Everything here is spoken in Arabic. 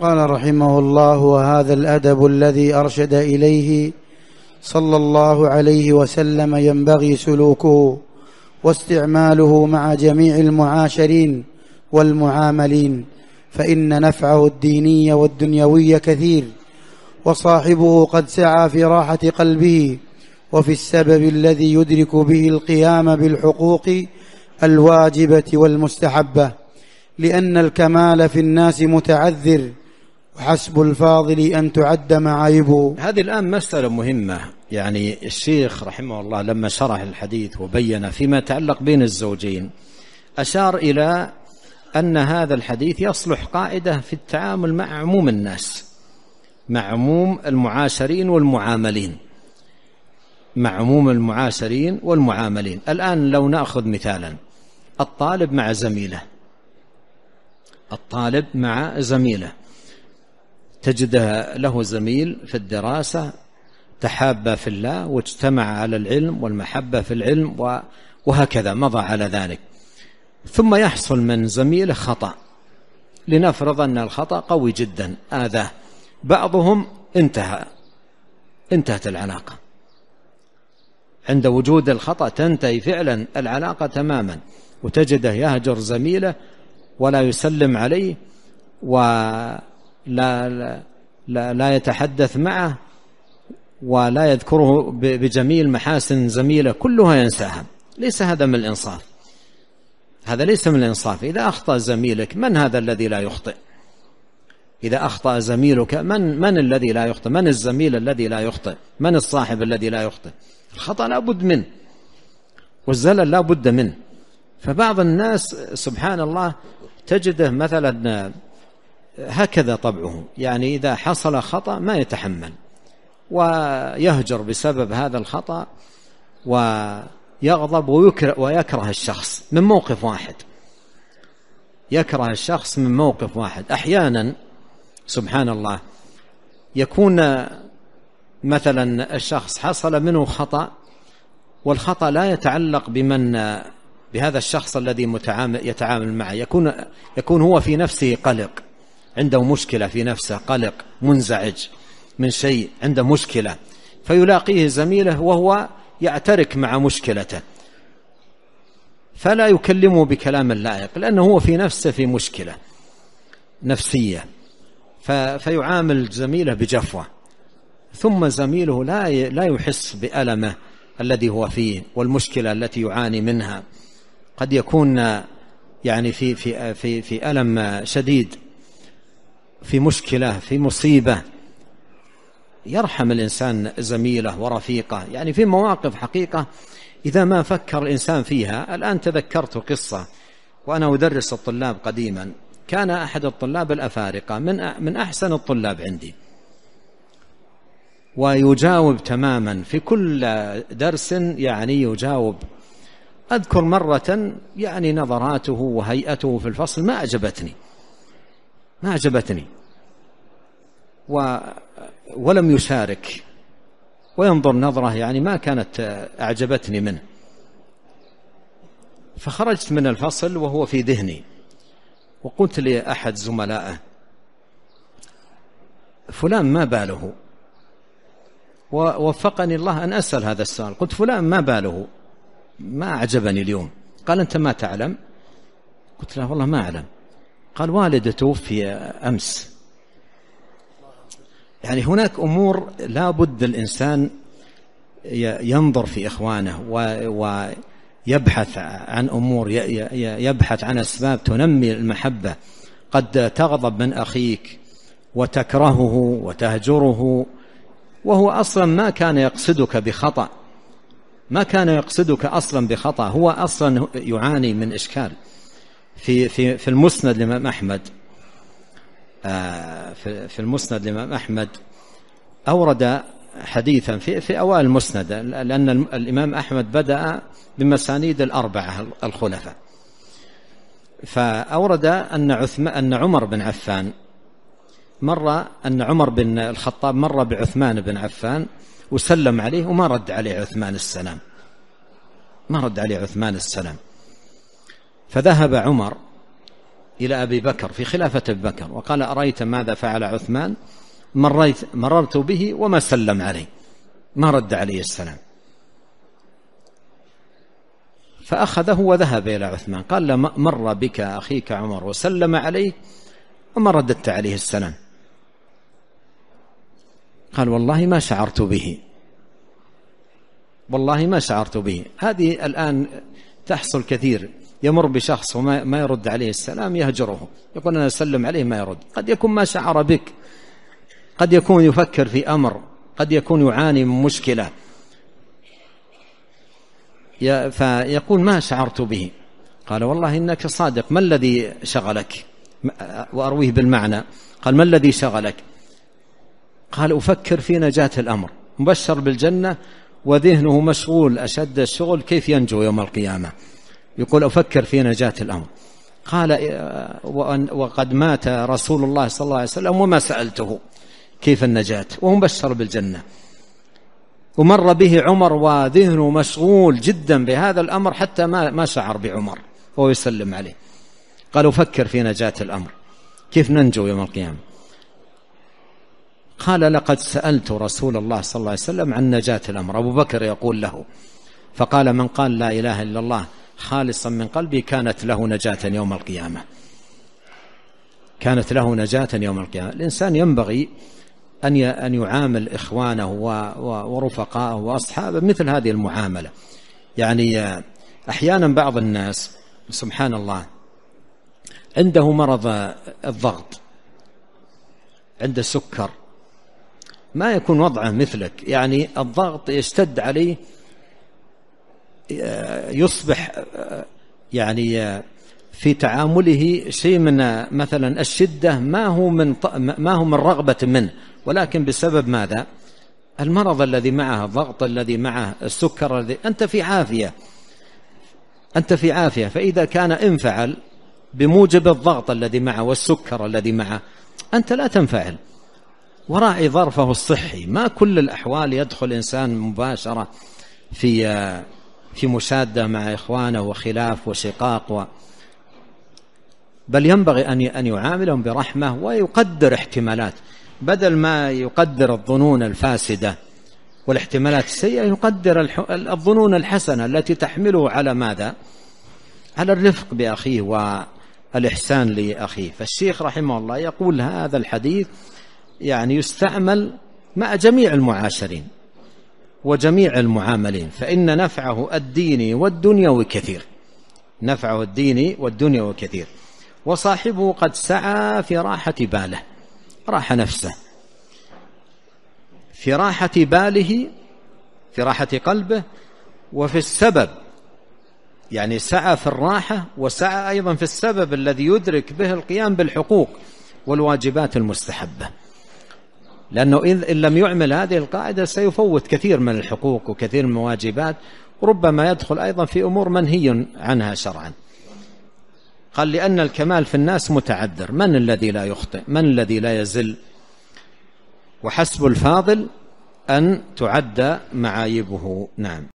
قال رحمه الله وهذا الأدب الذي أرشد إليه صلى الله عليه وسلم ينبغي سلوكه واستعماله مع جميع المعاشرين والمعاملين فإن نفعه الديني والدنيوي كثير وصاحبه قد سعى في راحة قلبه وفي السبب الذي يدرك به القيام بالحقوق الواجبة والمستحبة لأن الكمال في الناس متعذر وحسب الفاضل أن تعد معايبه هذه الآن مسألة مهمة يعني الشيخ رحمه الله لما شرح الحديث وبين فيما يتعلق بين الزوجين أشار إلى أن هذا الحديث يصلح قاعدة في التعامل مع عموم الناس مع عموم المعاشرين والمعاملين مع عموم المعاشرين والمعاملين الآن لو نأخذ مثالا الطالب مع زميله الطالب مع زميله تجده له زميل في الدراسة تحابة في الله واجتمع على العلم والمحبة في العلم وهكذا مضى على ذلك ثم يحصل من زميله خطأ لنفرض أن الخطأ قوي جدا آذاه بعضهم انتهى انتهت العلاقة عند وجود الخطأ تنتهي فعلا العلاقة تماما وتجده يهجر زميله ولا يسلم عليه ويجب لا, لا, لا, يتحدث معه ولا يذكره بجميل محاسن زميله كلها ينساها ليس هذا من الإنصاف هذا ليس من الإنصاف إذا أخطأ زميلك من هذا الذي لا يخطئ إذا أخطأ زميلك من من الذي لا يخطئ من الزميل الذي لا يخطئ من الصاحب الذي لا يخطئ الخطأ لا بد منه والزلل لا بد منه فبعض الناس سبحان الله تجده مثلا هكذا طبعه يعني إذا حصل خطأ ما يتحمل ويهجر بسبب هذا الخطأ ويغضب ويكره, ويكره الشخص من موقف واحد يكره الشخص من موقف واحد أحيانا سبحان الله يكون مثلا الشخص حصل منه خطأ والخطأ لا يتعلق بمن بهذا الشخص الذي يتعامل معه يكون, يكون هو في نفسه قلق عنده مشكلة في نفسه قلق منزعج من شيء عنده مشكلة فيلاقيه زميله وهو يعترك مع مشكلته فلا يكلمه بكلام لائق لأنه هو في نفسه في مشكلة نفسية فيعامل زميله بجفوة ثم زميله لا لا يحس بألمه الذي هو فيه والمشكلة التي يعاني منها قد يكون يعني في في في في ألم شديد في مشكلة في مصيبة يرحم الإنسان زميله ورفيقه يعني في مواقف حقيقة إذا ما فكر الإنسان فيها الآن تذكرت قصة وأنا أدرس الطلاب قديما كان أحد الطلاب الأفارقة من من أحسن الطلاب عندي ويجاوب تماما في كل درس يعني يجاوب أذكر مرة يعني نظراته وهيئته في الفصل ما أعجبتني ما عجبتني و ولم يشارك وينظر نظرة يعني ما كانت أعجبتني منه فخرجت من الفصل وهو في ذهني وقلت لأحد زملائه فلان ما باله ووفقني الله أن أسأل هذا السؤال قلت فلان ما باله ما أعجبني اليوم قال أنت ما تعلم قلت له والله ما أعلم قال والده توفي أمس يعني هناك أمور لا بد الإنسان ينظر في إخوانه ويبحث عن أمور يبحث عن أسباب تنمي المحبة قد تغضب من أخيك وتكرهه وتهجره وهو أصلا ما كان يقصدك بخطأ ما كان يقصدك أصلا بخطأ هو أصلا يعاني من إشكال في في في المسند للإمام أحمد آه، في في المسند للإمام أحمد أورد حديثا في في أوائل المسند لأن الإمام أحمد بدأ بمسانيد الأربعة الخلفاء فأورد أن عثمان أن عمر بن عفان مر أن عمر بن الخطاب مر بعثمان بن عفان وسلم عليه وما رد عليه عثمان السلام ما رد عليه عثمان السلام فذهب عمر إلى أبي بكر في خلافة أبي بكر وقال أرأيت ماذا فعل عثمان مريت مررت به وما سلم علي ما رد عليه السلام فأخذه وذهب إلى عثمان قال له مر بك أخيك عمر وسلم عليه وما رددت عليه السلام قال والله ما شعرت به والله ما شعرت به هذه الآن تحصل كثير يمر بشخص وما ما يرد عليه السلام يهجره يقول أنا أسلم عليه ما يرد قد يكون ما شعر بك قد يكون يفكر في أمر قد يكون يعاني من مشكلة فيقول ما شعرت به قال والله إنك صادق ما الذي شغلك وأرويه بالمعنى قال ما الذي شغلك قال أفكر في نجاة الأمر مبشر بالجنة وذهنه مشغول أشد الشغل كيف ينجو يوم القيامة يقول أفكر في نجاة الأمر قال آه، وقد مات رسول الله صلى الله عليه وسلم وما سألته كيف النجاة وهو مبشر بالجنة ومر به عمر وذهنه مشغول جدا بهذا الأمر حتى ما ما شعر بعمر وهو يسلم عليه قال أفكر في نجاة الأمر كيف ننجو يوم القيامة قال لقد سألت رسول الله صلى الله عليه وسلم عن نجاة الأمر أبو بكر يقول له فقال من قال لا إله إلا الله خالصا من قلبي كانت له نجاة يوم القيامة كانت له نجاة يوم القيامة الإنسان ينبغي أن أن يعامل إخوانه ورفقائه وأصحابه مثل هذه المعاملة يعني آه، أحيانا بعض الناس سبحان الله عنده مرض آه، الضغط عنده سكر ما يكون وضعه مثلك يعني الضغط يشتد عليه يصبح يعني في تعامله شيء من مثلا الشدة ما هو من ما هو من رغبة منه ولكن بسبب ماذا؟ المرض الذي معه الضغط الذي معه السكر الذي أنت في عافية أنت في عافية فإذا كان انفعل بموجب الضغط الذي معه والسكر الذي معه أنت لا تنفعل وراعي ظرفه الصحي ما كل الأحوال يدخل إنسان مباشرة في في مسادة مع إخوانه وخلاف وشقاق و بل ينبغي أن أن يعاملهم برحمة ويقدر احتمالات بدل ما يقدر الظنون الفاسدة والاحتمالات السيئة يقدر الظنون الحسنة التي تحمله على ماذا على الرفق بأخيه والإحسان لأخيه فالشيخ رحمه الله يقول هذا الحديث يعني يستعمل مع جميع المعاشرين وجميع المعاملين فإن نفعه الديني والدنيوي كثير نفعه الديني والدنيوي كثير وصاحبه قد سعى في راحة باله راح نفسه في راحة باله في راحة قلبه وفي السبب يعني سعى في الراحة وسعى أيضا في السبب الذي يدرك به القيام بالحقوق والواجبات المستحبة لأنه إن لم يعمل هذه القاعدة سيفوت كثير من الحقوق وكثير من الواجبات ربما يدخل أيضا في أمور منهي عنها شرعا قال لأن الكمال في الناس متعذر من الذي لا يخطئ من الذي لا يزل وحسب الفاضل أن تعد معايبه نعم